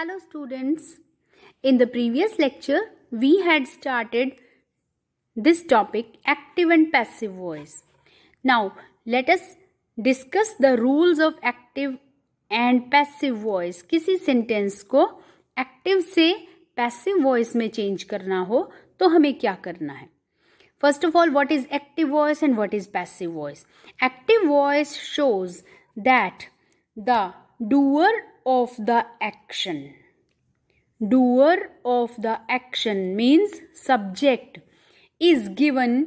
Hello students. In the previous lecture, we had started this topic active and passive voice. Now, let us discuss the rules of active and passive voice किसी sentence को active से passive voice में change करना हो तो हमें क्या करना है first of all what is active voice and what is passive voice active voice shows that the doer of the action doer of the action means subject is given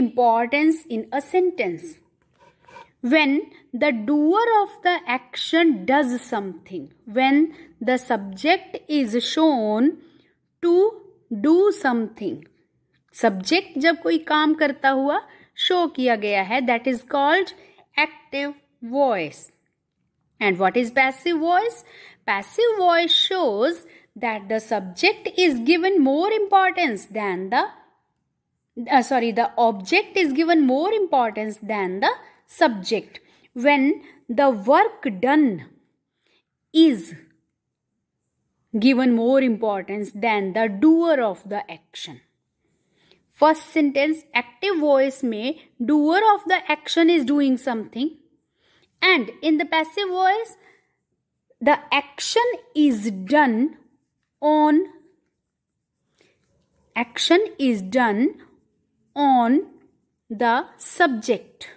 importance in a sentence when the doer of the action does something when the subject is shown to do something subject जब कोई काम करता हुआ show किया गया है that is called active voice And what is passive voice? Passive voice shows that the subject is given more importance than the uh, sorry the object is given more importance than the subject when the work done is given more importance than the doer of the action first sentence active voice may doer of the action is doing something and in the passive voice the action is done on action is done on the subject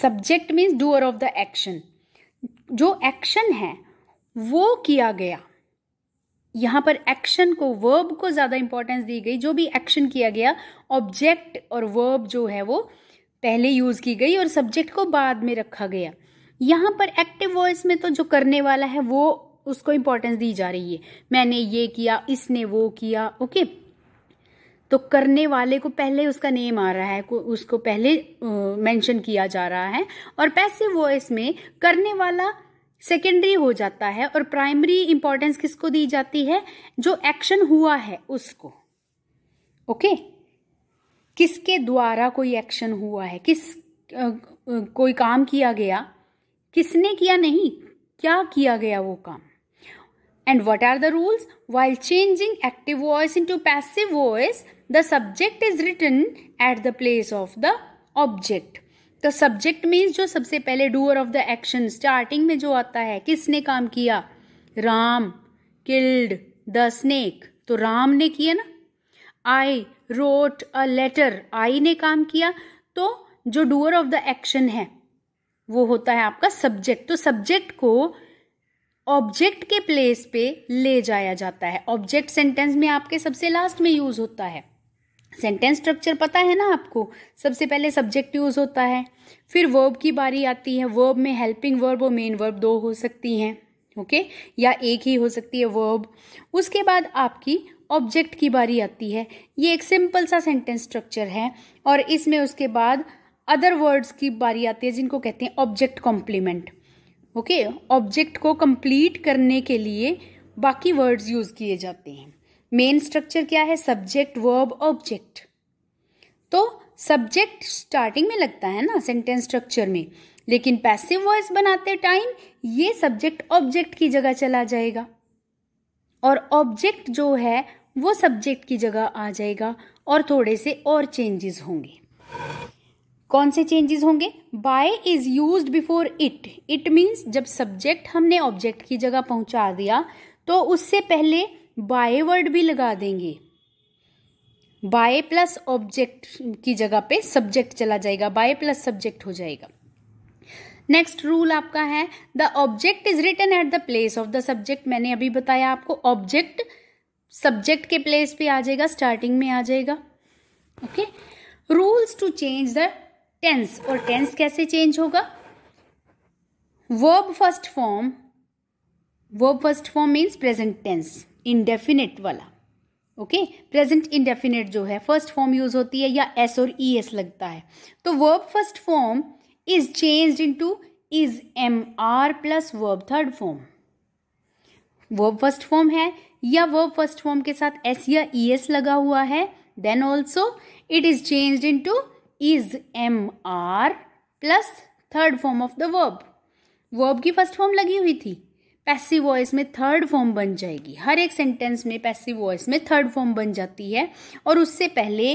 subject means doer of the action जो action है वो किया गया यहाँ पर action को verb को ज़्यादा इंपॉर्टेंस दी गई जो भी एक्शन किया गया ऑब्जेक्ट और वर्ब जो है वो पहले यूज़ की गई और सब्जेक्ट को बाद में रखा गया यहाँ पर एक्टिव वॉइस में तो जो करने वाला है वो उसको इम्पोर्टेंस दी जा रही है मैंने ये किया इसने वो किया ओके तो करने वाले को पहले उसका नेम आ रहा है उसको पहले मेंशन किया जा रहा है और पैसिव वॉइस में करने वाला सेकेंडरी हो जाता है और प्राइमरी इंपॉर्टेंस किसको दी जाती है जो एक्शन हुआ है उसको ओके okay? किसके द्वारा कोई एक्शन हुआ है किस कोई काम किया गया किसने किया नहीं क्या किया गया वो काम what are the rules while changing active active into passive voice the subject is written at the place of the object the subject means जो सबसे पहले doer of the action starting में जो आता है किसने काम किया राम किल्ड द स्नेक तो राम ने किया ना आई रोट अ लेटर आई ने काम किया तो जो डूअर ऑफ द एक्शन है वो होता है आपका सब्जेक्ट तो सब्जेक्ट को ऑब्जेक्ट के प्लेस पे ले जाया जाता है ऑब्जेक्ट सेंटेंस में आपके सबसे लास्ट में यूज होता है सेंटेंस स्ट्रक्चर पता है ना आपको सबसे पहले सब्जेक्ट यूज होता है फिर वर्ब की बारी आती है वर्ब में हेल्पिंग वर्ब और मेन वर्ब दो हो सकती हैं ओके या एक ही हो सकती है वर्ब उसके बाद आपकी ऑब्जेक्ट की बारी आती है ये एक सिंपल सा सेंटेंस स्ट्रक्चर है और इसमें उसके बाद अदर वर्ड्स की बारी आती है जिनको कहते हैं ऑब्जेक्ट कॉम्प्लीमेंट ओके ऑब्जेक्ट को कंप्लीट करने के लिए बाकी वर्ड्स यूज किए जाते हैं मेन स्ट्रक्चर क्या है सब्जेक्ट वर्ब ऑब्जेक्ट तो सब्जेक्ट स्टार्टिंग में लगता है ना सेंटेंस स्ट्रक्चर में लेकिन पैसिव वॉइस बनाते टाइम ये सब्जेक्ट ऑब्जेक्ट की जगह चला जाएगा और ऑब्जेक्ट जो है वो सब्जेक्ट की जगह आ जाएगा और थोड़े से और चेंजेस होंगे कौन से चेंजेस होंगे by is use before it it means जब सब्जेक्ट हमने ऑब्जेक्ट की जगह पहुंचा दिया तो उससे पहले बाय वर्ड भी लगा देंगे बाय प्लस ऑब्जेक्ट की जगह पे सब्जेक्ट चला जाएगा बाय प्लस सब्जेक्ट हो जाएगा नेक्स्ट रूल आपका है the object is written at the place of the subject मैंने अभी बताया आपको ऑब्जेक्ट सब्जेक्ट के प्लेस पे आ जाएगा स्टार्टिंग में आ जाएगा okay rules to change the tense और टेंस कैसे चेंज होगा verb first form verb first form means present tense indefinite वाला ओके प्रेजेंट इनडेफिनेट जो है फर्स्ट फॉर्म यूज होती है या एस और ई e एस लगता है तो verb first form is changed into is mr plus verb third form verb first form है या वर्ब फर्स्ट फॉर्म के साथ एस या ई e एस लगा हुआ है then also it is changed to is am are plus third form of the verb verb की first form लगी हुई थी पैसिव वॉइस में थर्ड फॉर्म बन जाएगी हर एक सेंटेंस में पैसिव वॉइस में थर्ड फॉर्म बन जाती है और उससे पहले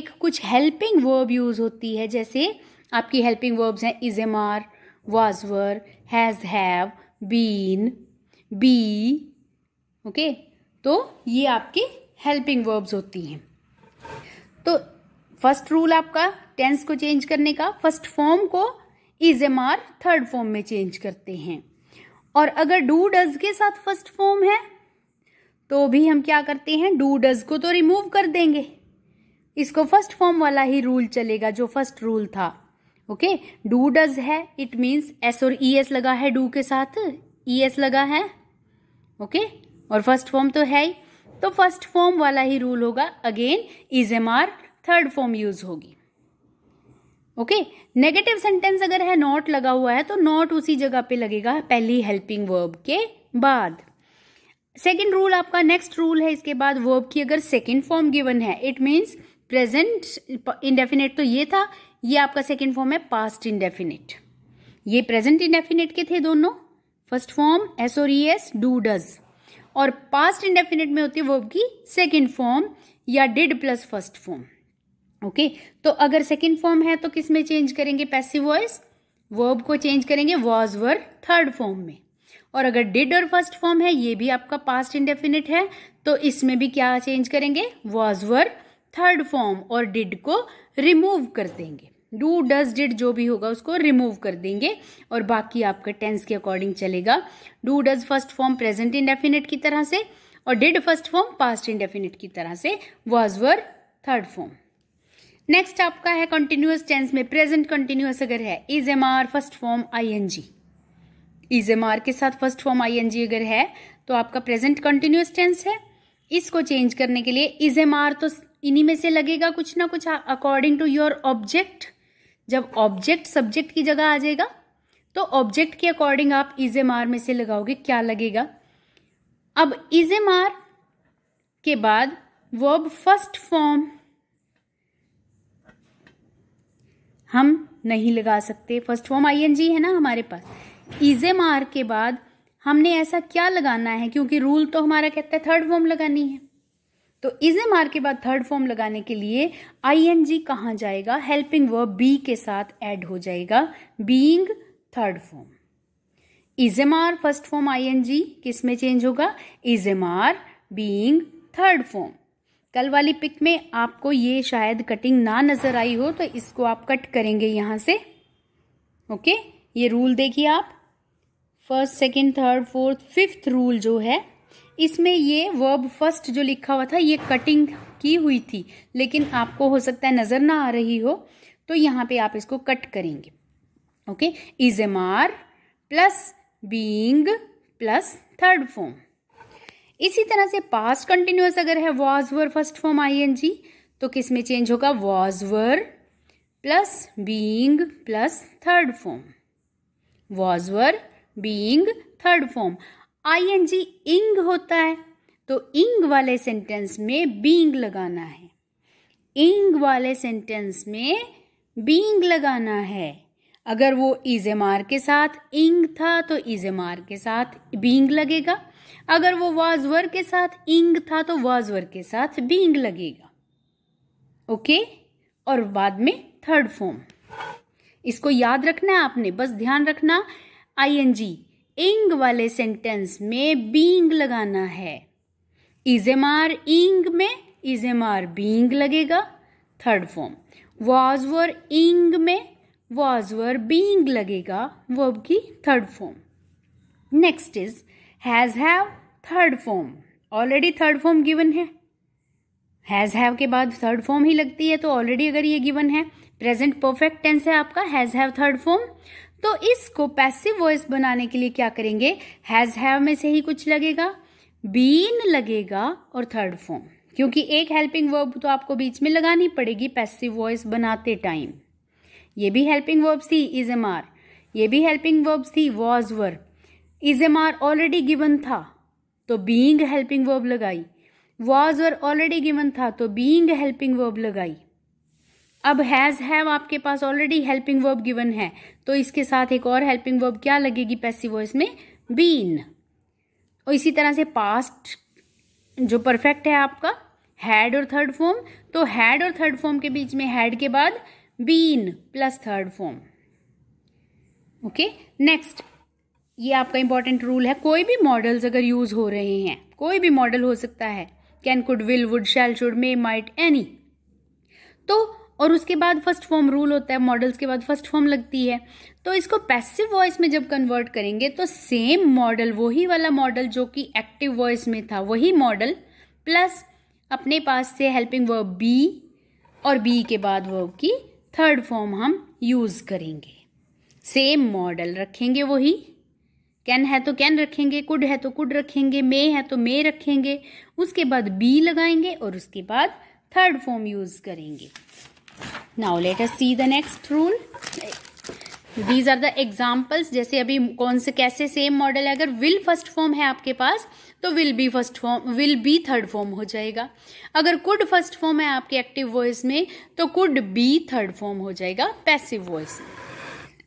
एक कुछ हेल्पिंग वर्ब यूज होती है जैसे आपकी हेल्पिंग वर्ब्स हैं is am are was were has have been be okay तो ये आपकी हेल्पिंग वर्ब्स होती हैं तो फर्स्ट रूल आपका टेंस को चेंज करने का फर्स्ट फॉर्म को is am are third form में चेंज करते हैं और अगर डू डज के साथ फर्स्ट फॉर्म है तो भी हम क्या करते हैं डू डज को तो रिमूव कर देंगे इसको फर्स्ट फॉर्म वाला ही रूल चलेगा जो फर्स्ट रूल था ओके डू डज है इट मीन्स एस और ई e एस लगा है डू के साथ ई e एस लगा है ओके okay? और फर्स्ट फॉर्म तो है ही तो फर्स्ट फॉर्म वाला ही रूल होगा again is am are third form use होगी ओके नेगेटिव सेंटेंस अगर है नॉट लगा हुआ है तो नॉट उसी जगह पे लगेगा पहली हेल्पिंग वर्ब के बाद सेकेंड रूल आपका नेक्स्ट रूल है इसके बाद वर्ब की अगर सेकेंड फॉर्म गिवन है इट मीन्स प्रेजेंट इनडेफिनेट तो ये था ये आपका सेकेंड फॉर्म है पास्ट इंडेफिनिट ये प्रेजेंट इंडेफिनिट के थे दोनों first form S or S do does और पास्ट e इंडेफिनेट में होती है वर्ब की सेकेंड फॉर्म या did plus first form okay तो अगर सेकेंड फॉर्म है तो किस में चेंज करेंगे पैसिव वॉइस वर्ब को चेंज करेंगे वॉज वर थर्ड फॉर्म में और अगर डिड और फर्स्ट फॉर्म है ये भी आपका पास्ट इंडेफिनिट है तो इसमें भी क्या चेंज करेंगे वॉज वर थर्ड फॉर्म और डिड को रिमूव कर देंगे डू डज डिड जो भी होगा उसको रिमूव कर देंगे और बाकी आपका टेंस के अकॉर्डिंग चलेगा do does first form present indefinite की तरह से और did first form past indefinite की तरह से was were third form next आपका है कंटिन्यूस टेंस में प्रेजेंट कंटिन्यूस अगर है is am are first form I N G is am are के साथ first form I N G अगर है तो आपका प्रेजेंट कंटिन्यूस टेंस है इसको चेंज करने के लिए इज एम आर तो इन्हीं में से लगेगा कुछ ना कुछ अकॉर्डिंग टू योर ऑब्जेक्ट जब ऑब्जेक्ट सब्जेक्ट की जगह आ जाएगा तो ऑब्जेक्ट के अकॉर्डिंग आप इजे मार आर में से लगाओगे क्या लगेगा अब इजे मार आर के बाद वर्ब फर्स्ट फॉर्म हम नहीं लगा सकते फर्स्ट फॉर्म आईएनजी है ना हमारे पास इजे मार आर के बाद हमने ऐसा क्या लगाना है क्योंकि रूल तो हमारा कहता है थर्ड फॉर्म लगानी है तो इज एम आर के बाद थर्ड फॉर्म लगाने के लिए आई एन जी जाएगा हेल्पिंग वर्ब बी के साथ ऐड हो जाएगा being third form is am are first form I N G किस में चेंज होगा is am are being third form कल वाली पिक में आपको ये शायद कटिंग ना नजर आई हो तो इसको आप कट करेंगे यहां से ओके ये रूल देखिए आप first second third fourth fifth rule जो है इसमें ये वर्ब फर्स्ट जो लिखा हुआ था ये कटिंग की हुई थी लेकिन आपको हो सकता है नज़र ना आ रही हो तो यहाँ पे आप इसको कट करेंगे okay is am are plus being plus third form इसी तरह से पास्ट कंटिन्यूस अगर है was were first form I N G तो किस में चेंज होगा was were plus being plus third form was were being third form I N G ing होता है तो इंग वाले सेंटेंस में बींग लगाना है इंग वाले सेंटेंस में बींग लगाना है अगर वो इजेमार के साथ इंग था तो इजेमार के साथ बींग लगेगा अगर वो वाजवर के साथ इंग था तो वाजवर के साथ बींग लगेगा ओके और बाद में थर्ड फॉर्म इसको याद रखना है आपने बस ध्यान रखना आई एन जी इंग वाले सेंटेंस में बींग लगाना है इजेमार इंग में इजेमार बींग लगेगा third form was were ing में वॉज वर बींग लगेगा वर्ब की third form next is has have third form already third form given है हैज़ हैव के बाद थर्ड फॉर्म ही लगती है तो ऑलरेडी अगर ये गिवन है प्रेजेंट परफेक्ट टेंस है आपका हैज़ हैव थर्ड फॉर्म तो इसको पैसिव वॉइस बनाने के लिए क्या करेंगे हैज हैव में से ही कुछ लगेगा बीन लगेगा और थर्ड फॉर्म क्योंकि एक हेल्पिंग वर्ब तो आपको बीच में लगानी पड़ेगी पैसिव वॉइस बनाते टाइम ये भी हेल्पिंग वर्ब थी इज एम आर ये भी हेल्पिंग वर्ब थी was were is am are already given था तो बींग हेल्पिंग वर्ब लगाई वॉज वर ऑलरेडी गिवन था तो बींग हेल्पिंग वर्ब लगाई अब हैज़ हैव आपके पास ऑलरेडी हेल्पिंग वर्ब गिवन है तो इसके साथ एक और हेल्पिंग वर्ब क्या लगेगी पैसिव वॉइस में बीन और इसी तरह से पास्ट जो परफेक्ट है आपका हैड और थर्ड फॉर्म तो हैड और थर्ड फॉर्म के बीच में हैड के बाद been plus third form okay next ये आपका इंपॉर्टेंट रूल है कोई भी मॉडल्स अगर यूज हो रहे हैं कोई भी मॉडल हो सकता है can could will would shall should may might any तो और उसके बाद फर्स्ट फॉर्म रूल होता है मॉडल्स के बाद फर्स्ट फॉर्म लगती है तो इसको पैसिव वॉइस में जब कन्वर्ट करेंगे तो सेम मॉडल वही वाला मॉडल जो कि एक्टिव वॉइस में था वही मॉडल प्लस अपने पास से हेल्पिंग वर्ब बी और बी के बाद वर्ब की थर्ड फॉर्म हम यूज़ करेंगे सेम मॉडल रखेंगे वही कैन है तो कैन रखेंगे कुड है तो कुड रखेंगे मे है तो मे रखेंगे उसके बाद बी लगाएंगे और उसके बाद थर्ड फॉर्म यूज़ करेंगे now let us see the next rule these are the examples जैसे अभी कौन से कैसे सेम मॉडल है अगर विल फर्स्ट फॉर्म है आपके पास तो will be first form will be third form हो जाएगा अगर कुड फर्स्ट फॉर्म है आपके एक्टिव वॉइस में तो कुड बी थर्ड फॉर्म हो जाएगा passive voice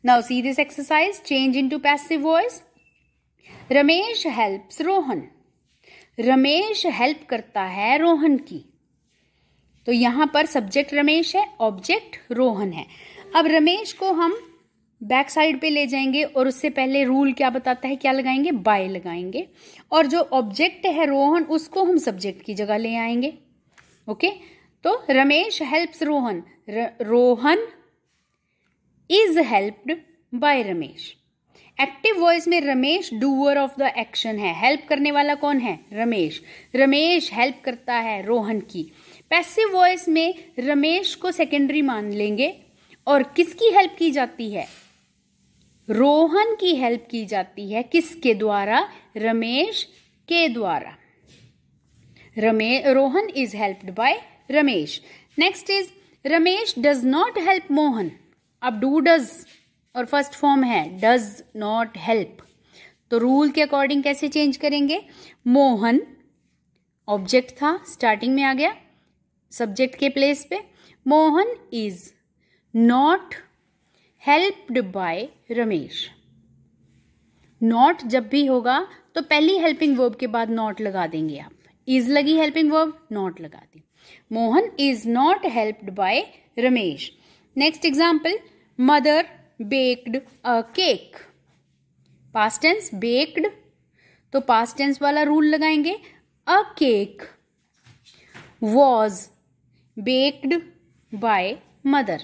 now see this exercise change into passive voice Ramesh help Rohan Ramesh help करता है रोहन की तो यहाँ पर सब्जेक्ट रमेश है ऑब्जेक्ट रोहन है अब रमेश को हम बैक साइड पे ले जाएंगे और उससे पहले रूल क्या बताता है क्या लगाएंगे बाय लगाएंगे और जो ऑब्जेक्ट है रोहन उसको हम सब्जेक्ट की जगह ले आएंगे ओके तो रमेश हेल्प्स रोहन र, Rohan is helped by Ramesh active voice में Ramesh doer of the action है हेल्प करने वाला कौन है रमेश रमेश हेल्प करता है रोहन की पैसिव वॉइस में रमेश को सेकेंडरी मान लेंगे और किसकी हेल्प की जाती है रोहन की हेल्प की जाती है किसके द्वारा रमेश के द्वारा रमे Rohan is helped by Ramesh next is Ramesh does not help Mohan अब डू डज और फर्स्ट फॉर्म है डज नॉट हेल्प तो रूल के अकॉर्डिंग कैसे चेंज करेंगे मोहन ऑब्जेक्ट था स्टार्टिंग में आ गया सब्जेक्ट के प्लेस पे Mohan is not helped by Ramesh not जब भी होगा तो पहली हेल्पिंग वर्ब के बाद नॉट लगा देंगे आप इज लगी हेल्पिंग वर्ब नॉट लगा दी Mohan is not helped by Ramesh next example mother baked a cake past tense baked तो पास्ट टेंस वाला रूल लगाएंगे a cake was baked by mother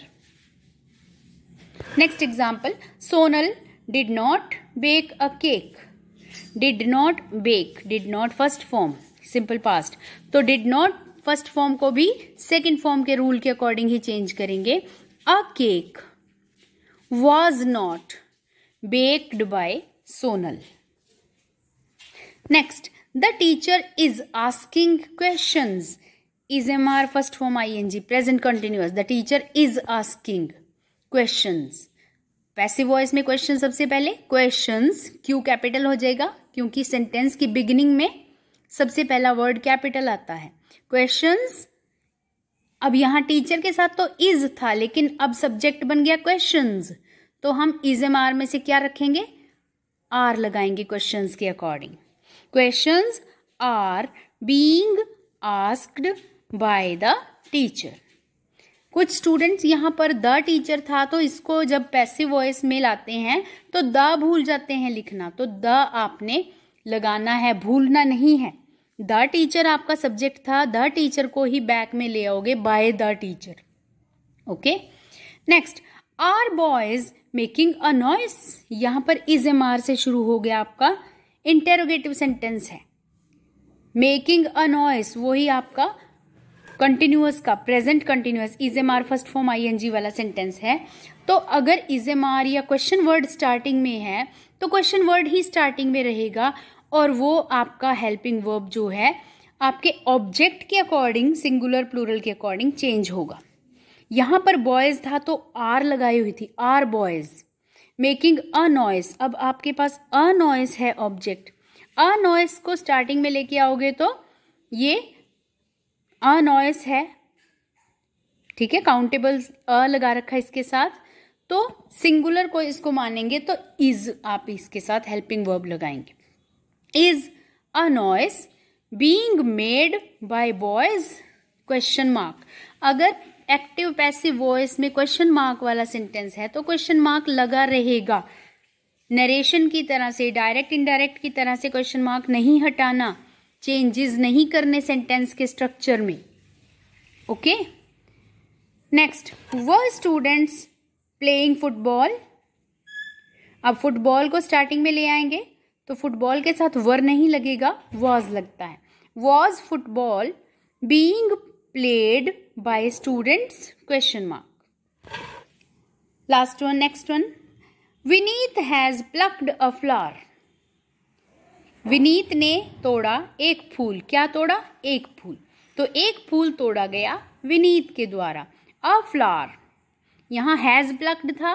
next example Sonal did not bake a cake did not bake did not first form simple past तो did not first form को भी second form के rule के according ही change करेंगे a cake was not baked bye Sonal next the teacher is asking question first form I N G present continuous the teacher is asking question passive voice में question सबसे पहले question Q capital हो जाएगा क्योंकि sentence की beginning में सबसे पहला वर्ड कैपिटल आता है क्वेश्चन अब यहां टीचर के साथ तो इज था लेकिन अब सब्जेक्ट बन गया क्वेश्चन तो हम इज एम आर में से क्या रखेंगे आर लगाएंगे क्वेश्चन के according question are being asked by the teacher कुछ स्टूडेंट्स यहाँ पर द टीचर था तो इसको जब पैसिव वॉइस में लाते हैं तो द भूल जाते हैं लिखना तो द आपने लगाना है भूलना नहीं है द टीचर आपका सब्जेक्ट था द टीचर को ही बैक में ले आओगे by the teacher okay next are boys making a noise यहां पर इज एम आर से शुरू हो गया आपका इंटेरोगेटिव सेंटेंस है मेकिंग अ नॉइस वही आपका कंटिन्यूस का present continuous is am are first form I N G वाला सेंटेंस है तो अगर इज एम आर या क्वेश्चन वर्ड स्टार्टिंग में है तो क्वेश्चन वर्ड ही स्टार्टिंग में रहेगा और वो आपका हेल्पिंग वर्ब जो है आपके ऑब्जेक्ट के अकॉर्डिंग सिंगुलर प्लूरल के अकॉर्डिंग चेंज होगा यहाँ पर बॉयज था तो आर लगाई हुई थी are boys making a noise अब आपके पास अ नॉइस है ऑब्जेक्ट अ नॉइस को स्टार्टिंग में लेके आओगे तो ये नॉइस है ठीक है काउंटेबल अ लगा रखा है इसके साथ तो सिंगुलर को इसको मानेंगे तो इज आप इसके साथ हेल्पिंग वर्ब लगाएंगे is a noise being made by boys question mark अगर एक्टिव पैसिव वॉइस में क्वेश्चन मार्क वाला सेंटेंस है तो क्वेश्चन मार्क लगा रहेगा नरेशन की तरह से डायरेक्ट इनडायरेक्ट की तरह से क्वेश्चन मार्क नहीं हटाना चेंजेस नहीं करने सेंटेंस के स्ट्रक्चर में okay next were students playing football अब फुटबॉल को स्टार्टिंग में ले आएंगे तो फुटबॉल के साथ वर नहीं लगेगा वॉज लगता है was football being played by students question mark last one next one Vineet has plucked a flower Vineet ने तोड़ा एक फूल क्या तोड़ा एक फूल तो एक फूल तोड़ा गया विनीत के द्वारा अ फ्लावर यहाँ हैज प्लक्ड था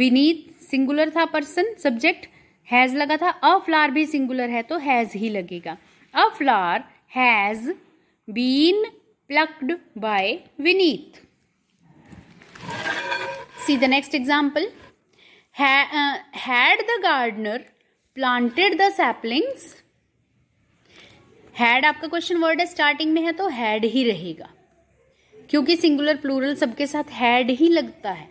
विनीत सिंगुलर था पर्सन सब्जेक्ट हैज लगा था अ फ्लावर भी सिंगुलर है तो हैज ही लगेगा a flower has been plucked by Vineet see the next example had the gardener planted the saplings had आपका क्वेश्चन वर्ड है स्टार्टिंग में है तो हैड ही रहेगा क्योंकि सिंगुलर प्लूरल सबके साथ हैड ही लगता है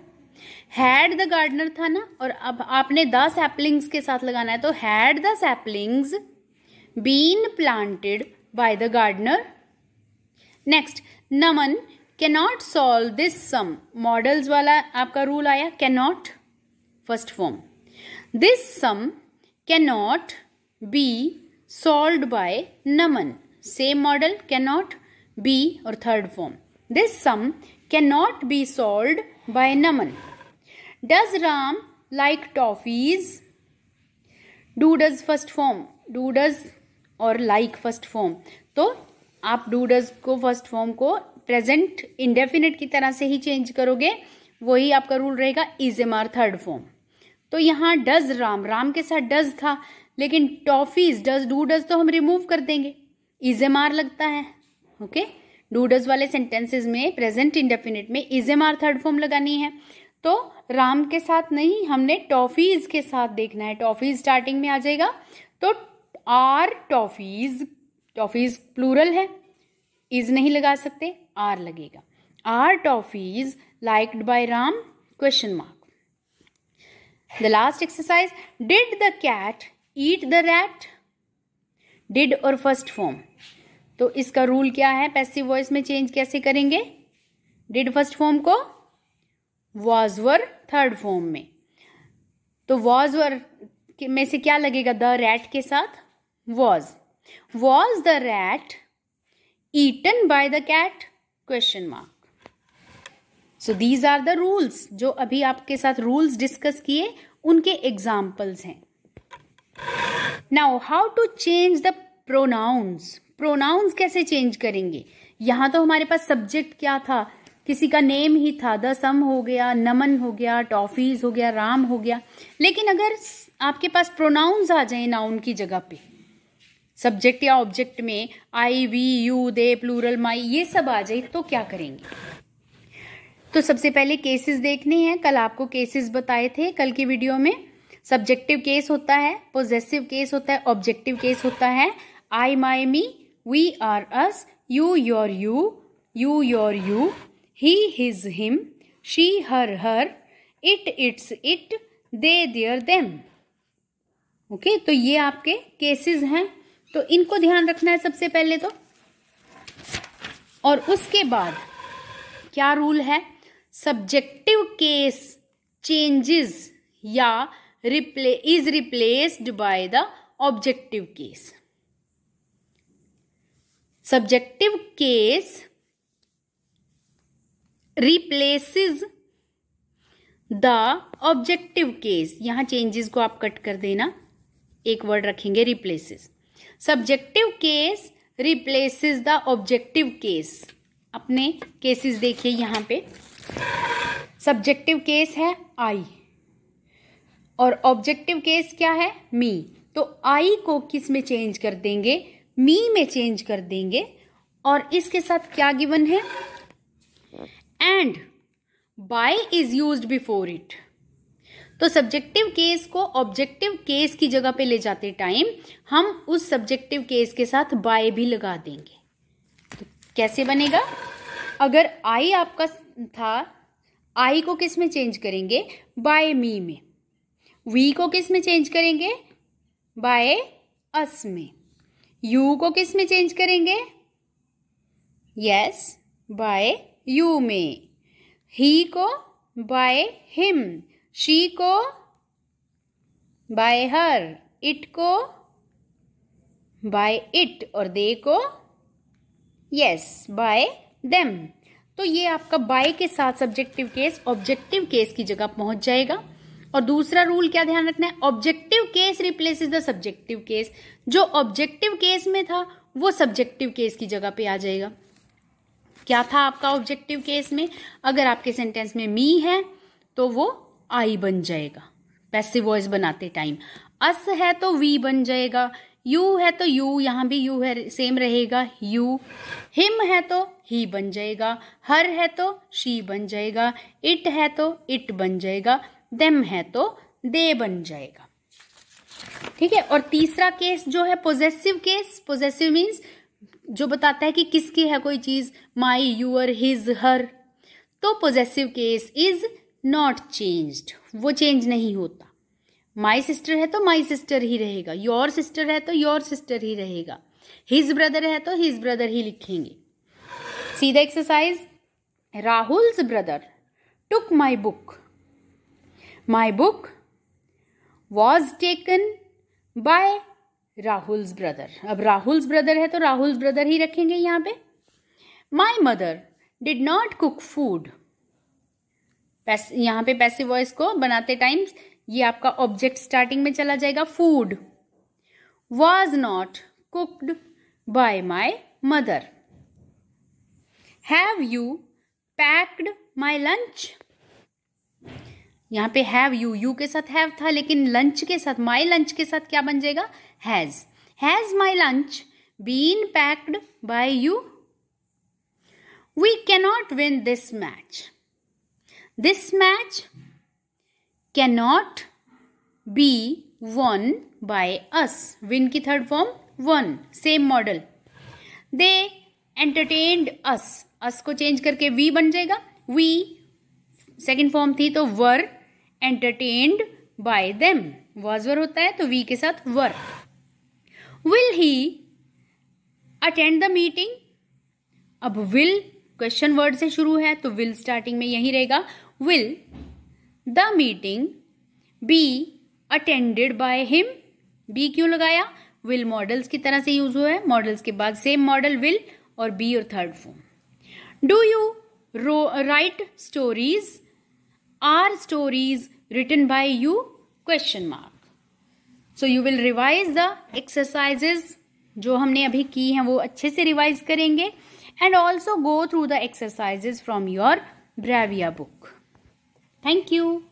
हैड द गार्डनर था ना और अब आपने द सैपलिंग्स के साथ लगाना है तो had the saplings been planted by the gardener next Naman cannot solve this sum modals वाला आपका रूल आया cannot first form this sum cannot be solved by Naman. Same model cannot be or third form. This sum cannot be solved by Naman. Does Ram like toffees? Do does first form. Do does और like first form. तो आप do does को first form को present indefinite की तरह से ही change करोगे वही आपका rule रहेगा is am or third form. तो यहाँ डज राम राम के साथ डज था लेकिन टॉफीज डज डू डज तो हम रिमूव कर देंगे इजेम आर लगता है ओके डू डज वाले सेंटेंसेस में प्रेजेंट इंडेफिनिट में इजेम आर थर्ड फॉर्म लगानी है तो राम के साथ नहीं हमने टॉफीज के साथ देखना है टॉफीज स्टार्टिंग में आ जाएगा तो आर टॉफीज टॉफीज प्लूरल है इज नहीं लगा सकते आर लगेगा are toffees liked by Ram question mark The last exercise Did the cat eat the rat? Did और फर्स्ट फॉर्म तो इसका रूल क्या है पैसिव वॉइस में चेंज कैसे करेंगे डिड फर्स्ट फॉर्म को वॉज वर थर्ड फॉर्म में तो वॉज वर में से क्या लगेगा द रैट के साथ was was the rat eaten by the cat question mark so these are the rules जो अभी आपके साथ रूल्स डिस्कस किए उनके एग्जाम्पल्स हैं now how to change the pronouns pronouns कैसे चेंज करेंगे यहां तो हमारे पास सब्जेक्ट क्या था किसी का नेम ही था द सम हो गया नमन हो गया टॉफीज हो गया राम हो गया लेकिन अगर आपके पास प्रोनाउंस आ जाए नाउन की जगह पे सब्जेक्ट या ऑब्जेक्ट में I we you they plural my ये सब आ जाए तो क्या करेंगे तो सबसे पहले केसेस देखने हैं कल आपको केसेस बताए थे कल की वीडियो में सब्जेक्टिव केस होता है पोजेसिव केस होता है ऑब्जेक्टिव केस होता है I my me we our us you your you you your you he his him she her her it its it they their them okay तो ये आपके cases हैं तो इनको ध्यान रखना है सबसे पहले तो और उसके बाद क्या रूल है सब्जेक्टिव केस चेंजेस या replay is replaced by the objective case subjective case replaces the objective case यहां चेंजेस को आप कट कर देना एक वर्ड रखेंगे replaces subjective case replaces the objective case अपने केसेस देखिए यहां पे सब्जेक्टिव केस है आई और ऑब्जेक्टिव केस क्या है मी तो आई को किस में चेंज कर देंगे मी में चेंज कर देंगे और इसके साथ क्या गिवन है and by is use before it तो सब्जेक्टिव केस को ऑब्जेक्टिव केस की जगह पे ले जाते टाइम हम उस सब्जेक्टिव केस के साथ बाय भी लगा देंगे तो कैसे बनेगा अगर आई आपका था आई को किस में चेंज करेंगे बाय मी में वी को किस में चेंज करेंगे बाय अस में यू को किस में चेंज करेंगे यस बाय यू में ही को बाय हिम शी को बाय हर इट को बाय इट और दे को यस बाय देम तो ये आपका बाय के साथ सब्जेक्टिव केस ऑब्जेक्टिव केस की जगह पहुंच जाएगा और दूसरा रूल क्या ध्यान रखना है objective case replaces the subjective case जो ऑब्जेक्टिव केस में था वो सब्जेक्टिव केस की जगह पे आ जाएगा क्या था आपका ऑब्जेक्टिव केस में अगर आपके सेंटेंस में मी है तो वो आई बन जाएगा पैसिव वॉइस बनाते टाइम अस है तो वी बन जाएगा यू है तो यू यहाँ भी यू है सेम रहेगा यू हिम है तो ही बन जाएगा हर है तो शी बन जाएगा इट है तो इट बन जाएगा देम है तो दे बन जाएगा ठीक है और तीसरा केस जो है पोजेसिव केस पोजेसिव मीन्स जो बताता है कि किसकी है कोई चीज माई यूअर हिज हर तो possessive case is not changed वो चेंज नहीं होता माई सिस्टर है तो माई सिस्टर ही रहेगा योर सिस्टर है तो योर सिस्टर ही रहेगा हिज ब्रदर है तो हिज ब्रदर ही लिखेंगे सीधा exercise Rahul's brother took my book my book was taken by Rahul's brother अब राहुल्स ब्रदर है तो राहुल्स ब्रदर ही रखेंगे यहाँ पे my mother did not cook food यहां पे पैसे वॉइस को बनाते टाइम्स ये आपका ऑब्जेक्ट स्टार्टिंग में चला जाएगा food was not cooked by my mother have you packed my lunch यहाँ पे हैव यू यू के साथ हैव था लेकिन लंच के साथ माई लंच के साथ क्या बन जाएगा has has my lunch been packed by you we cannot win this match this match cannot be won by us win की third form won same modal they entertained us us को change करके we बन जाएगा we second form थी तो were entertained by them was were होता है तो वी के साथ were will he attend the meeting अब विल क्वेश्चन वर्ड से शुरू है तो विल स्टार्टिंग में यही रहेगा will the meeting be attended by him be क्यों लगाया विल मॉडल्स की तरह से यूज हुआ है मॉडल्स के बाद सेम मॉडल विल और बी और third form do you write stories are stories written by you question mark so you will revise the exercises जो हमने अभी की हैं वो अच्छे से रिवाइज करेंगे and also go through the exercises from your Brevia book Thank you.